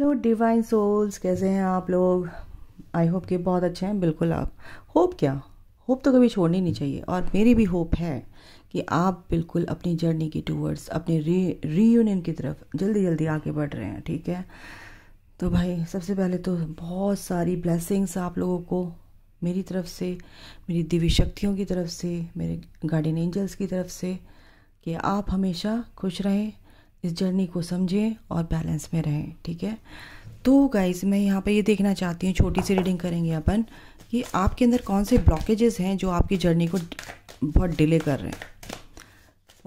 Hello divine souls कैसे हैं आप लोग आई होप कि बहुत अच्छे हैं बिल्कुल आप होप क्या होप तो कभी छोड़नी नहीं चाहिए और मेरी भी होप है कि आप बिल्कुल अपनी जर्नी की टूवर्ड्स अपने री रीयूनियन की तरफ जल्दी जल्दी आगे बढ़ रहे हैं ठीक है तो भाई सबसे पहले तो बहुत सारी ब्लेसिंग्स आप लोगों को मेरी तरफ से मेरी दिव्य शक्तियों की तरफ से मेरे गार्डियन एंजल्स की तरफ से कि आप हमेशा खुश रहें इस जर्नी को समझें और बैलेंस में रहें ठीक है तो गाइज मैं यहाँ पर ये देखना चाहती हूँ छोटी सी रीडिंग करेंगे अपन कि आपके अंदर कौन से ब्लॉकेजेस हैं जो आपकी जर्नी को बहुत डिले कर रहे हैं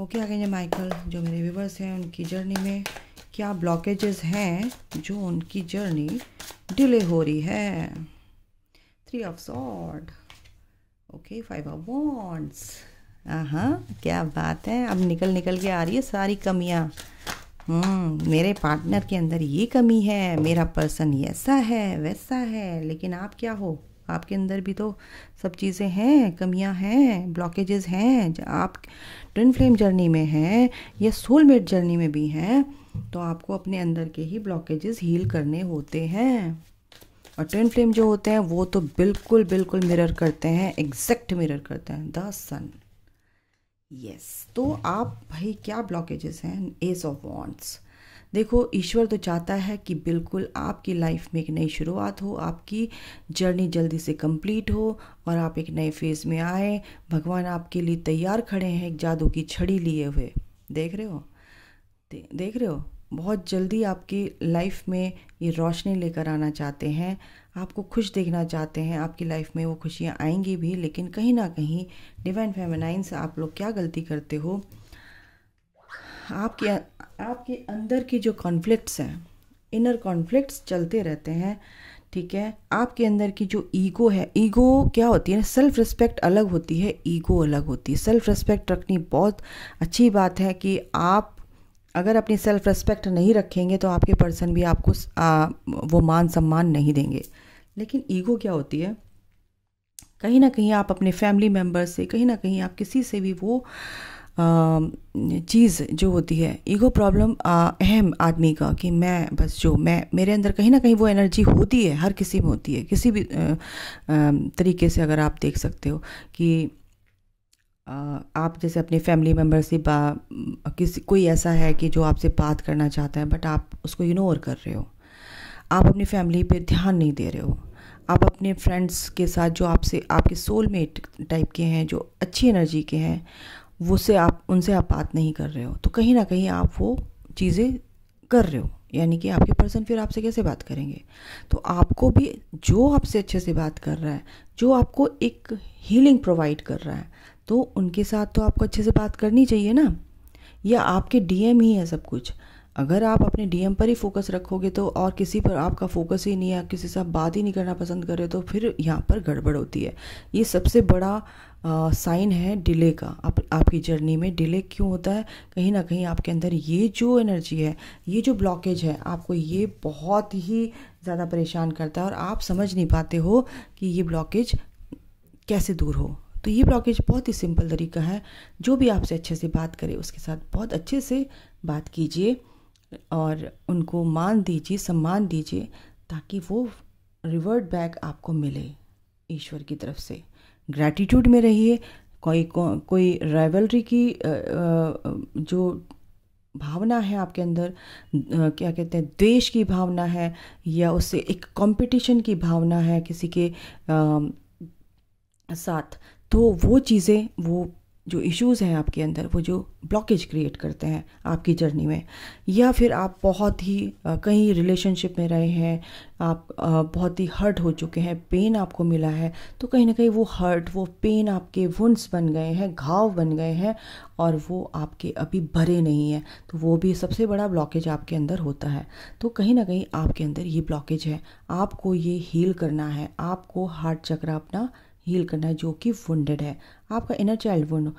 ओके आगे जो माइकल जो मेरे व्यूवर्स हैं उनकी जर्नी में क्या ब्लॉकेजेस हैं जो उनकी जर्नी डिले हो रही है three of sword okay five of wands हाँ क्या बात है अब निकल निकल के आ रही है सारी कमियाँ हम्म, मेरे पार्टनर के अंदर ये कमी है मेरा पर्सन ऐसा है वैसा है लेकिन आप क्या हो आपके अंदर भी तो सब चीज़ें हैं कमियां हैं ब्लॉकेजेस हैं आप ट्विन फ्लेम जर्नी में हैं या सोलमेट जर्नी में भी हैं तो आपको अपने अंदर के ही ब्लॉकेजेस हील करने होते हैं और ट्विन फ्लेम जो होते हैं वो तो बिल्कुल बिल्कुल मिरर करते हैं एग्जैक्ट मिरर करते हैं द सन यस तो आप भाई क्या ब्लॉकेजेस हैं एज ऑफ वॉन्ट्स देखो ईश्वर तो चाहता है कि बिल्कुल आपकी लाइफ में एक नई शुरुआत हो आपकी जर्नी जल्दी से कंप्लीट हो और आप एक नए फेज़ में आए भगवान आपके लिए तैयार खड़े हैं एक जादू की छड़ी लिए हुए देख रहे हो दे, देख रहे हो बहुत जल्दी आपकी लाइफ में ये रोशनी लेकर आना चाहते हैं आपको खुश देखना चाहते हैं आपकी लाइफ में वो खुशियाँ आएंगी भी लेकिन कहीं ना कहीं डिवाइन फेमेनाइंस आप लोग क्या गलती करते हो आपके आपके अंदर की जो कॉन्फ्लिक्ट्स हैं इनर कॉन्फ्लिक्ट्स चलते रहते हैं ठीक है आपके अंदर की जो ईगो है ईगो क्या होती है सेल्फ रिस्पेक्ट अलग होती है ईगो अलग होती है सेल्फ रिस्पेक्ट रखनी बहुत अच्छी बात है कि आप अगर अपनी सेल्फ रिस्पेक्ट नहीं रखेंगे तो आपके पर्सन भी आपको आ, वो मान सम्मान नहीं देंगे लेकिन ईगो क्या होती है कहीं ना कहीं आप अपने फैमिली मेम्बर से कहीं ना कहीं आप किसी से भी वो चीज़ जो होती है ईगो प्रॉब्लम अहम आदमी का कि मैं बस जो मैं मेरे अंदर कहीं ना कहीं वो एनर्जी होती है हर किसी में होती है किसी भी आ, आ, तरीके से अगर आप देख सकते हो कि आप जैसे अपने फैमिली मेम्बर से किसी कोई ऐसा है कि जो आपसे बात करना चाहता है बट आप उसको इग्नोर कर रहे हो आप अपनी फैमिली पे ध्यान नहीं दे रहे हो आप अपने फ्रेंड्स के साथ जो आपसे आपके सोलमेट टाइप के हैं जो अच्छी एनर्जी के हैं वो से आप उनसे आप बात नहीं कर रहे हो तो कहीं ना कहीं आप वो चीज़ें कर रहे हो यानी कि आपके पर्सन फिर आपसे कैसे बात करेंगे तो आपको भी जो आपसे अच्छे से बात कर रहा है जो आपको एक हीलिंग प्रोवाइड कर रहा है तो उनके साथ तो आपको अच्छे से बात करनी चाहिए ना या आपके डीएम ही है सब कुछ अगर आप अपने डीएम पर ही फोकस रखोगे तो और किसी पर आपका फोकस ही नहीं है किसी से आप बात ही नहीं करना पसंद कर रहे तो फिर यहाँ पर गड़बड़ होती है ये सबसे बड़ा साइन है डिले का आप आपकी जर्नी में डिले क्यों होता है कहीं ना कहीं आपके अंदर ये जो एनर्जी है ये जो ब्लॉकेज है आपको ये बहुत ही ज़्यादा परेशान करता है और आप समझ नहीं पाते हो कि ये ब्लॉकेज कैसे दूर हो तो ये ब्लॉकेज बहुत ही सिंपल तरीका है जो भी आपसे अच्छे से बात करे उसके साथ बहुत अच्छे से बात कीजिए और उनको मान दीजिए सम्मान दीजिए ताकि वो रिवर्ट बैक आपको मिले ईश्वर की तरफ से ग्रैटिट्यूड में रहिए कोई को, कोई राइवलरी की जो भावना है आपके अंदर क्या कहते हैं द्वेष की भावना है या उससे एक कंपटीशन की भावना है किसी के आ, साथ तो वो चीज़ें वो जो इश्यूज़ हैं आपके अंदर वो जो ब्लॉकेज क्रिएट करते हैं आपकी जर्नी में या फिर आप बहुत ही कहीं रिलेशनशिप में रहे हैं आप बहुत ही हर्ट हो चुके हैं पेन आपको मिला है तो कहीं ना कहीं वो हर्ट वो पेन आपके वुंड्स बन गए हैं घाव बन गए हैं और वो आपके अभी भरे नहीं हैं तो वो भी सबसे बड़ा ब्लॉकेज आपके अंदर होता है तो कहीं ना कहीं आपके अंदर ये ब्लॉकेज है आपको ये हील करना है आपको हार्ट चक्र अपना हील करना है जो कि वुंडेड है आपका इनर चाइल्ड वुंड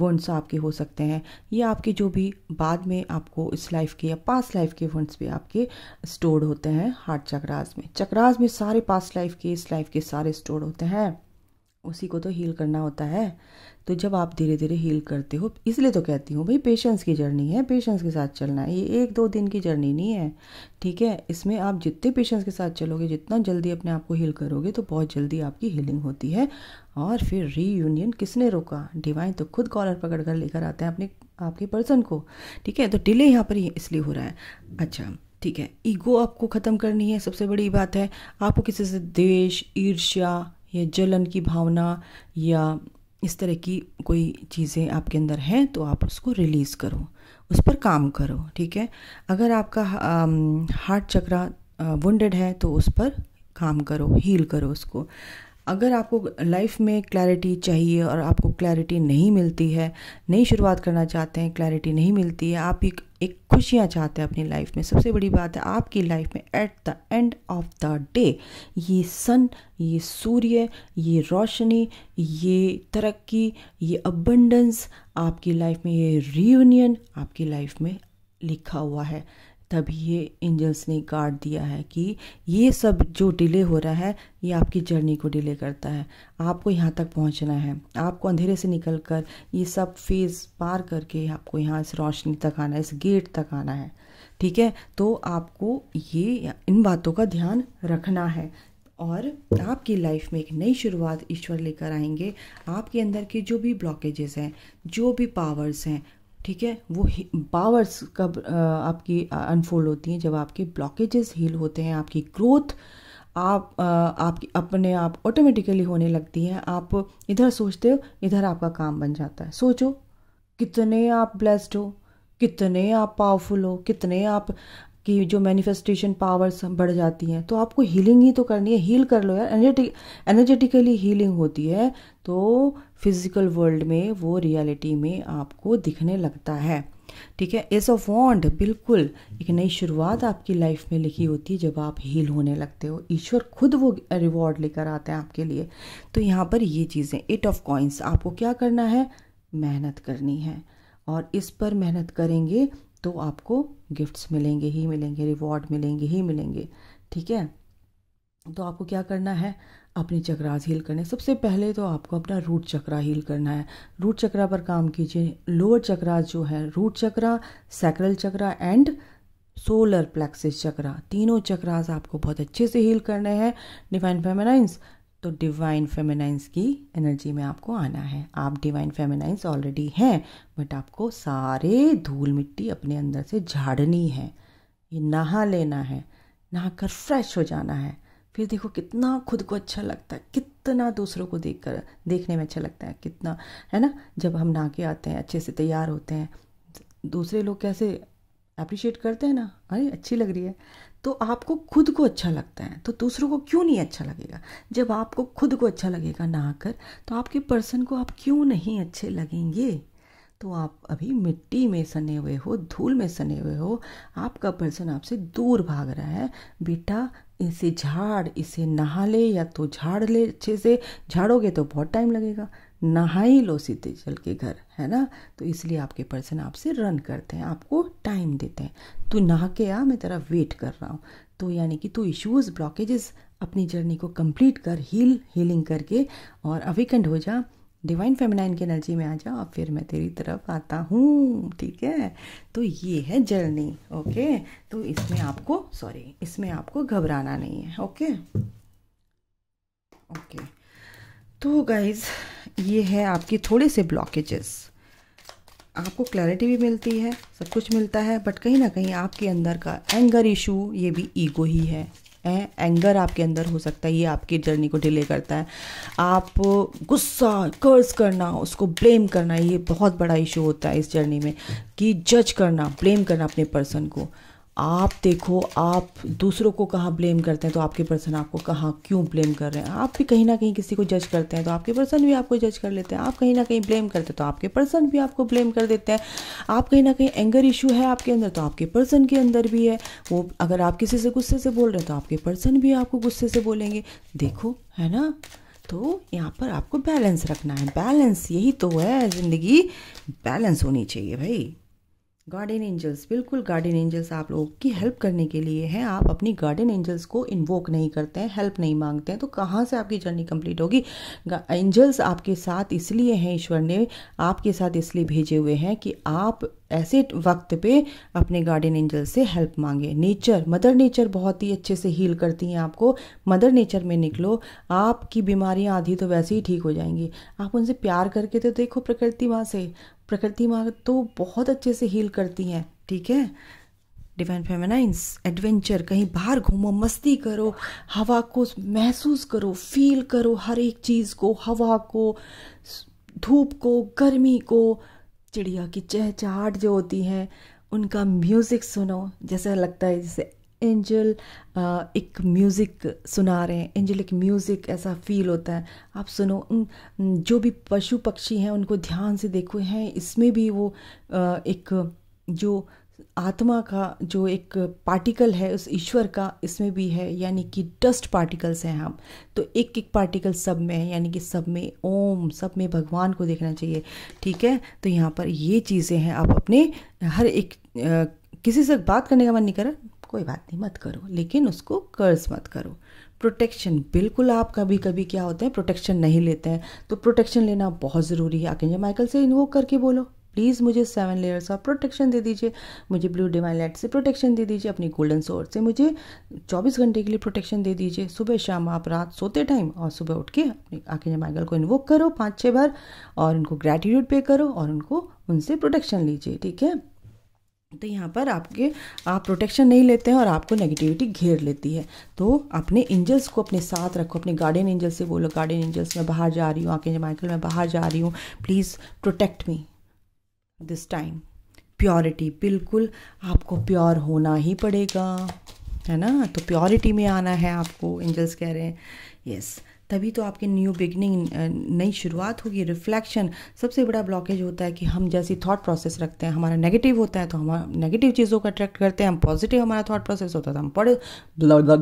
वुंड्स आपके हो सकते हैं या आपके जो भी बाद में आपको इस लाइफ के या पास्ट लाइफ के वुंड्स भी आपके स्टोर्ड होते हैं हार्ट चक्रास में चक्रास में सारे पास्ट लाइफ के इस लाइफ के सारे स्टोर्ड होते हैं उसी को तो हील करना होता है तो जब आप धीरे धीरे हील करते हो इसलिए तो कहती हूँ भाई पेशेंस की जर्नी है पेशेंस के साथ चलना है ये एक दो दिन की जर्नी नहीं है ठीक है इसमें आप जितने पेशेंस के साथ चलोगे जितना जल्दी अपने आप को हील करोगे तो बहुत जल्दी आपकी हीलिंग होती है और फिर रीयूनियन किसने रोका डिवाइन तो खुद कॉलर पकड़ कर लेकर आते हैं अपने आपके पर्सन को ठीक है तो डिले यहाँ पर इसलिए हो रहा है अच्छा ठीक है ईगो आपको ख़त्म करनी है सबसे बड़ी बात है आपको किसी से द्वेष ईर्ष्या या जलन की भावना या इस तरह की कोई चीज़ें आपके अंदर हैं तो आप उसको रिलीज़ करो उस पर काम करो ठीक है अगर आपका हार्ट चक्रा वुंडेड है तो उस पर काम करो हील करो उसको अगर आपको लाइफ में क्लैरिटी चाहिए और आपको क्लैरिटी नहीं मिलती है नई शुरुआत करना चाहते हैं क्लैरिटी नहीं मिलती है आप एक एक खुशियाँ चाहते हैं अपनी लाइफ में सबसे बड़ी बात है आपकी लाइफ में at the end of the day ये सन ये सूर्य ये रोशनी ये तरक्की ये अबंडेंस आपकी लाइफ में ये रीयूनियन आपकी लाइफ में लिखा हुआ है तभी ये एंजल्स ने गार्ड दिया है कि ये सब जो डिले हो रहा है ये आपकी जर्नी को डिले करता है आपको यहाँ तक पहुँचना है आपको अंधेरे से निकल कर ये सब फेज़ पार करके आपको यहाँ इस रोशनी तक आना है इस गेट तक आना है ठीक है तो आपको ये इन बातों का ध्यान रखना है और आपकी लाइफ में एक नई शुरुआत ईश्वर लेकर आएंगे आपके अंदर के जो भी ब्लॉकेजेस हैं जो भी पावर्स हैं ठीक है वो पावर्स कब आपकी अनफोल्ड होती हैं जब आपके ब्लॉकेजेस हील होते हैं आपकी ग्रोथ आप आपकी अपने आप ऑटोमेटिकली होने लगती है आप इधर सोचते हो इधर आपका काम बन जाता है सोचो कितने आप ब्लेस्ड हो कितने आप पावरफुल हो कितने आप कि जो मैनिफेस्टेशन पावर्स बढ़ जाती हैं तो आपको हीलिंग ही तो करनी है हील कर लो यार एनर्जेटिक एनर्जेटिकली हीलिंग होती है तो फिजिकल वर्ल्ड में वो रियलिटी में आपको दिखने लगता है ठीक है एस ऑफ वॉन्ड बिल्कुल एक नई शुरुआत आपकी लाइफ में लिखी होती है जब आप हील होने लगते हो ईश्वर खुद वो रिवॉर्ड लेकर आते हैं आपके लिए तो यहाँ पर ये चीज़ें एट ऑफ कॉइन्स आपको क्या करना है मेहनत करनी है और इस पर मेहनत करेंगे तो आपको गिफ्ट्स मिलेंगे ही मिलेंगे रिवॉर्ड मिलेंगे ही मिलेंगे ठीक है तो आपको क्या करना है अपने चक्रास हील करने सबसे पहले तो आपको अपना रूट चक्रा हील करना है रूट चक्रा पर काम कीजिए लोअर चक्रा जो है root chakra sacral chakra and solar plexus chakra तीनों चक्रास आपको बहुत अच्छे से हील करने हैं डिफाइन फेमेनाइंस तो डिवाइन फेमेनाइंस की एनर्जी में आपको आना है आप डिवाइन फेमेनाइंस ऑलरेडी हैं बट आपको सारे धूल मिट्टी अपने अंदर से झाड़नी है ये नहा लेना है नहा कर फ्रेश हो जाना है फिर देखो कितना खुद को अच्छा लगता है कितना दूसरों को देख कर देखने में अच्छा लगता है कितना है ना जब हम नहा के आते हैं अच्छे से तैयार होते हैं दूसरे लोग कैसे अप्रिशिएट करते हैं ना अरे अच्छी लग रही है तो आपको खुद को अच्छा लगता है तो दूसरों को क्यों नहीं अच्छा लगेगा जब आपको खुद को अच्छा लगेगा नहाकर तो आपके पर्सन को आप क्यों नहीं अच्छे लगेंगे तो आप अभी मिट्टी में सने हुए हो धूल में सने हुए हो आपका पर्सन आपसे दूर भाग रहा है बेटा इसे झाड़ इसे नहा ले या तो झाड़ ले अच्छे से झाड़ोगे तो बहुत टाइम लगेगा नहाई लो सीधे चल के घर है ना तो इसलिए आपके पर्सन आपसे रन करते हैं आपको टाइम देते हैं तू नहा के आ मैं तेरा वेट कर रहा हूँ तो यानी कि तू इश्यूज़ ब्लॉकेजेस अपनी जर्नी को कंप्लीट कर हील हीलिंग करके और अवेकेंड हो जा डिवाइन फेमिनाइन की एनर्जी में आ जाओ और फिर मैं तेरी तरफ आता हूँ ठीक है तो ये है जर्नी ओके तो इसमें आपको सॉरी इसमें आपको घबराना नहीं है ओके ओके तो गाइज ये है आपकी थोड़े से ब्लॉकेजेस आपको क्लैरिटी भी मिलती है सब कुछ मिलता है बट कहीं ना कहीं आपके अंदर का एंगर इशू ये भी ईगो ही है ए, एंगर आपके अंदर हो सकता है ये आपकी जर्नी को डिले करता है आप गुस्सा कर्ज करना उसको ब्लेम करना ये बहुत बड़ा इशू होता है इस जर्नी में कि जज करना ब्लेम करना अपने पर्सन को आप देखो आप दूसरों को कहाँ ब्लेम करते हैं तो आपके पर्सन आपको कहाँ क्यों ब्लेम कर रहे हैं आप भी कहीं ना कहीं किसी को जज करते हैं तो आपके पर्सन भी आपको जज कर लेते हैं आप कहीं ना कहीं ब्लेम करते हैं तो आपके पर्सन भी आपको ब्लेम कर देते हैं आप कहीं ना कहीं एंगर इशू है आपके अंदर तो आपके पर्सन के अंदर भी है वो अगर आप किसी से गुस्से से बोल रहे हैं तो आपके पर्सन भी आपको गुस्से से बोलेंगे देखो है ना तो यहाँ पर आपको बैलेंस रखना है बैलेंस यही तो है ज़िंदगी बैलेंस होनी चाहिए भाई गार्डन एंजल्स बिल्कुल गार्डन एंजल्स आप लोगों की हेल्प करने के लिए हैं आप अपनी गार्डन एंजल्स को इन्वोक नहीं करते हैं हेल्प नहीं मांगते हैं तो कहाँ से आपकी जर्नी कंप्लीट होगी एंजल्स आपके साथ इसलिए हैं ईश्वर ने आपके साथ इसलिए भेजे हुए हैं कि आप ऐसे वक्त पे अपने गार्डन एंजल्स से हेल्प मांगे नेचर मदर नेचर बहुत ही अच्छे से हील करती हैं आपको मदर नेचर में निकलो आपकी बीमारियां आधी तो वैसे ही ठीक हो जाएंगी आप उनसे प्यार करके तो देखो प्रकृति माँ से प्रकृति माँ तो बहुत अच्छे से हील करती हैं ठीक है डिवाइन फेमेनाइंस एडवेंचर कहीं बाहर घूमो मस्ती करो हवा को महसूस करो फील करो हर एक चीज़ को हवा को धूप को गर्मी को चिड़िया की चहचहाट जो होती है उनका म्यूज़िक सुनो जैसा लगता है जैसे एंजल एक म्यूज़िक सुना रहे हैं एंजल एक म्यूज़िक ऐसा फील होता है आप सुनो जो भी पशु पक्षी हैं उनको ध्यान से देखो हैं इसमें भी वो एक जो आत्मा का जो एक पार्टिकल है उस ईश्वर का इसमें भी है यानी कि डस्ट पार्टिकल्स हैं हम तो एक एक पार्टिकल सब में है यानी कि सब में ओम सब में भगवान को देखना चाहिए ठीक है तो यहाँ पर ये चीज़ें हैं आप अपने हर एक आ, किसी से बात करने का मन नहीं करा कोई बात नहीं मत करो लेकिन उसको कर्ज मत करो प्रोटेक्शन बिल्कुल आप कभी कभी क्या होते हैं प्रोटेक्शन नहीं लेते हैं तो प्रोटेक्शन लेना बहुत ज़रूरी है आके माइकल से इन्वोक करके बोलो प्लीज़ मुझे सेवन लेयर्स ऑफ प्रोटेक्शन दे दीजिए मुझे ब्लू डिवाइन लाइट से प्रोटेक्शन दे दीजिए अपनी गोल्डन सोर्स से मुझे चौबीस घंटे के लिए प्रोटेक्शन दे दीजिए सुबह शाम आप रात सोते टाइम और सुबह उठ के अपने आकेंजे माइकल को इन्वोक करो पाँच छः बार और उनको ग्रेटिट्यूड पे करो और उनको उनसे प्रोटेक्शन लीजिए ठीक है तो यहाँ पर आपके आप प्रोटेक्शन नहीं लेते हैं और आपको नेगेटिविटी घेर लेती है तो अपने एंजल्स को अपने साथ रखो अपने गार्डियन एंजल से बोलो गार्डियन एंजल्स मैं बाहर जा रही हूँ आके माइकल मैं बाहर जा रही हूँ please protect me this time purity बिल्कुल आपको प्योर होना ही पड़ेगा है ना तो प्योरिटी में आना है आपको एंजल्स कह रहे हैं यस yes. तभी तो आपकी न्यू बिगनिंग नई शुरुआत होगी रिफ्लेक्शन सबसे बड़ा ब्लॉकेज होता है कि हम जैसी थॉट प्रोसेस रखते हैं हमारा नेगेटिव होता है तो हम नेगेटिव चीज़ों को अट्रैक्ट करते हैं हम पॉजिटिव हमारा थॉट प्रोसेस होता है तो हम पढ़े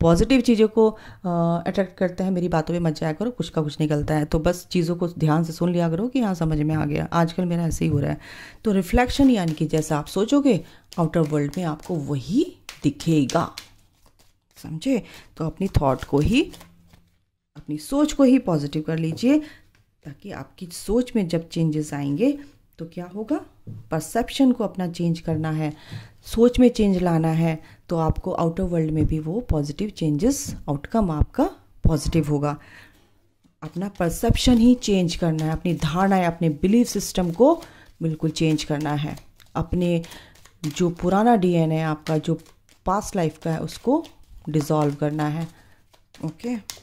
पॉजिटिव चीज़ों को अट्रैक्ट करते हैं मेरी बातों में मत जाया करो कुछ का कुछ निकलता है तो बस चीज़ों को ध्यान से सुन लिया करो कि हाँ समझ में आ गया आजकल मेरा ऐसे ही हो रहा है तो रिफ्लेक्शन यानी कि जैसा आप सोचोगे आउटर वर्ल्ड में आपको वही दिखेगा समझे तो अपनी थॉट को ही अपनी सोच को ही पॉजिटिव कर लीजिए ताकि आपकी सोच में जब चेंजेस आएंगे तो क्या होगा परसेप्शन को अपना चेंज करना है सोच में चेंज लाना है तो आपको आउटर वर्ल्ड में भी वो पॉजिटिव चेंजेस आउटकम आपका पॉजिटिव होगा अपना परसेप्शन ही चेंज करना है अपनी धारणाएं अपने बिलीफ सिस्टम को बिल्कुल चेंज करना है अपने जो पुराना डीएनए आपका जो पास्ट लाइफ का है उसको डिजॉल्व करना है ओके okay?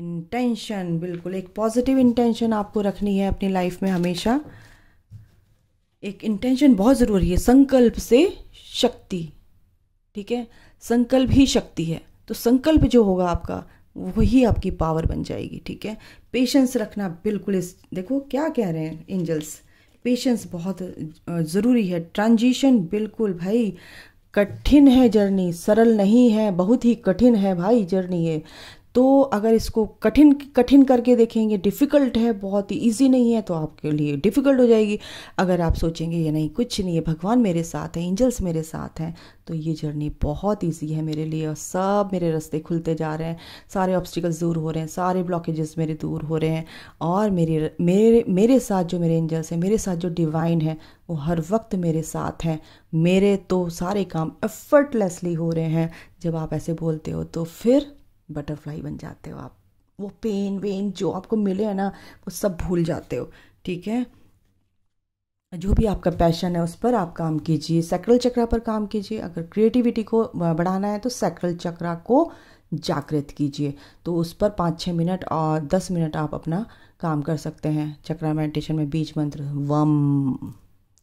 इंटेंशन बिल्कुल एक पॉजिटिव इंटेंशन आपको रखनी है अपनी लाइफ में हमेशा एक इंटेंशन बहुत ज़रूरी है संकल्प से शक्ति ठीक है संकल्प ही शक्ति है तो संकल्प जो होगा आपका वही आपकी पावर बन जाएगी ठीक है पेशेंस रखना बिल्कुल इस देखो क्या कह रहे हैं एंजल्स पेशेंस बहुत ज़रूरी है ट्रांजिशन बिल्कुल भाई कठिन है जर्नी सरल नहीं है बहुत ही कठिन है भाई जर्नी ये तो अगर इसको कठिन कठिन करके देखेंगे डिफ़िकल्ट है बहुत ही ईजी नहीं है तो आपके लिए डिफ़िकल्ट हो जाएगी अगर आप सोचेंगे ये नहीं कुछ नहीं है भगवान मेरे साथ हैं एंजल्स मेरे साथ हैं तो ये जर्नी बहुत ईजी है मेरे लिए और सब मेरे रास्ते खुलते जा रहे हैं सारे ऑब्स्टिकल्स दूर हो रहे हैं सारे ब्लॉकेजेस मेरे दूर हो रहे हैं और मेरे मेरे मेरे साथ जो मेरे एंजल्स हैं मेरे साथ जो डिवाइन है वो हर वक्त मेरे साथ हैं मेरे तो सारे काम एफर्टलेसली हो रहे हैं जब आप ऐसे बोलते हो तो फिर बटरफ्लाई बन जाते हो आप वो पेन वेन जो आपको मिले है ना वो सब भूल जाते हो ठीक है जो भी आपका पैशन है उस पर आप काम कीजिए सैक्रल चक्रा पर काम कीजिए अगर क्रिएटिविटी को बढ़ाना है तो सैक्रल चक्रा को जागृत कीजिए तो उस पर पाँच छः मिनट और दस मिनट आप अपना काम कर सकते हैं चक्रा मेडिटेशन में बीज मंत्र वम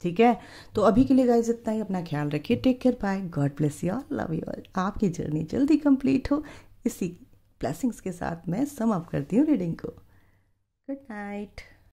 ठीक है तो अभी के लिए गाइज इतना ही अपना ख्याल रखिए take care bye God bless you all love you all आपकी जर्नी जल्दी कंप्लीट हो इसी ब्लैसिंग्स के साथ मैं सम अप करती हूँ रीडिंग को गुड नाइट